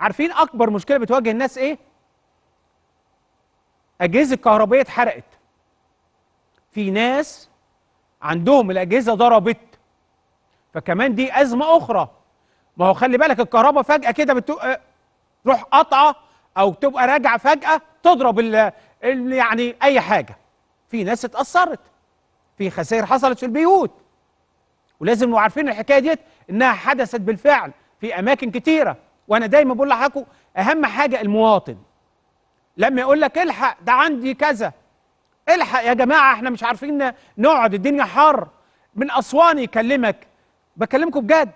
عارفين اكبر مشكله بتواجه الناس ايه اجهزه كهربائيه اتحرقت في ناس عندهم الاجهزه ضربت فكمان دي ازمه اخرى ما هو خلي بالك الكهرباء فجاه كده بتروح آه، قاطعه قطعه او تبقى راجعه فجاه تضرب الـ يعني اي حاجه في ناس اتاثرت في خسائر حصلت في البيوت ولازم نبقى عارفين الحكايه ديت انها حدثت بالفعل في اماكن كتيره وانا دايما بقول لحضراتكم اهم حاجه المواطن لما يقول لك الحق ده عندي كذا الحق يا جماعه احنا مش عارفين نقعد الدنيا حر من اسوان يكلمك بكلمكم بجد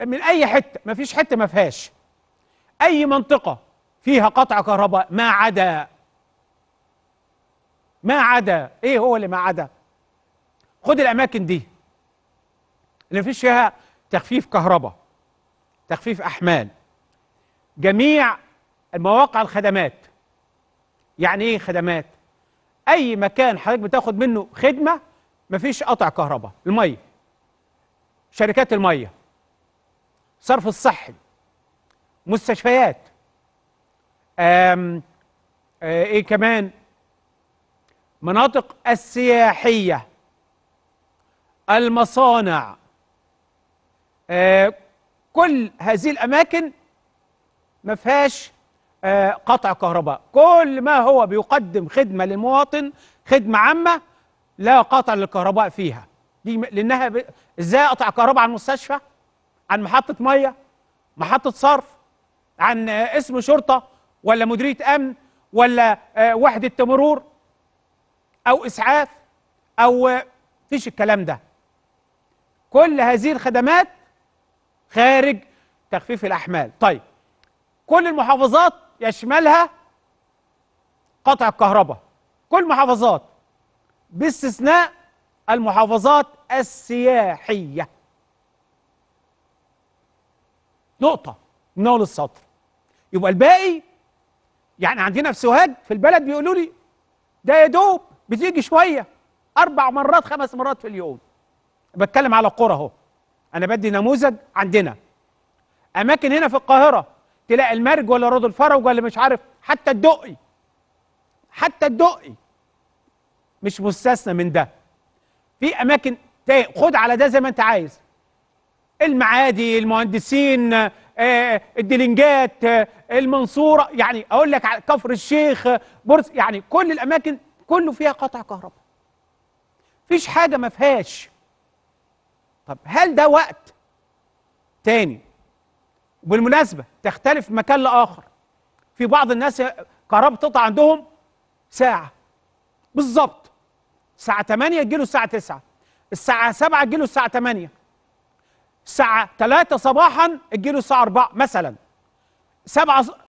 من اي حته مفيش حته ما فيهاش اي منطقه فيها قطع كهرباء ما عدا ما عدا ايه هو اللي ما عدا خد الاماكن دي اللي مفيش فيها تخفيف كهرباء تخفيف أحمال جميع مواقع الخدمات يعني إيه خدمات؟ أي مكان حضرتك بتاخد منه خدمة مفيش قطع كهرباء المية شركات المية صرف الصحي مستشفيات آم آه ايه كمان مناطق السياحيه المصانع آه كل هذه الأماكن ما فيهاش آه، قطع كهرباء كل ما هو بيقدم خدمة للمواطن خدمة عامة لا قطع للكهرباء فيها دي لأنها ب... إزاي أقطع كهرباء عن مستشفى عن محطة مية محطة صرف عن آه، اسم شرطة ولا مديرية أمن ولا آه، وحدة مرور أو إسعاف أو فيش الكلام ده كل هذه الخدمات خارج تخفيف الأحمال طيب كل المحافظات يشملها قطع الكهرباء كل المحافظات باستثناء المحافظات السياحية نقطة من أول السطر يبقى الباقي يعني عندنا في سوهاج في البلد بيقولوا لي ده يا دوب بتيجي شوية أربع مرات خمس مرات في اليوم بتكلم على قرى أهو انا بدي نموذج عندنا اماكن هنا في القاهره تلاقي المرج ولا رود الفرج ولا مش عارف حتى الدقي حتى الدقي مش مستثنى من ده في اماكن خد على ده زي ما انت عايز المعادي المهندسين آه، الدلنجات آه، المنصوره يعني اقول لك على كفر الشيخ بورس يعني كل الاماكن كله فيها قطع كهرباء فيش حاجه ما فيهاش طب هل ده وقت تاني وبالمناسبه تختلف مكان لاخر في بعض الناس كهرباء تقطع عندهم ساعه بالظبط الساعه 8 تجيله الساعه 9 الساعه 7 تجيله الساعه 8 الساعه 3 صباحا تجيله الساعه 4 مثلا 7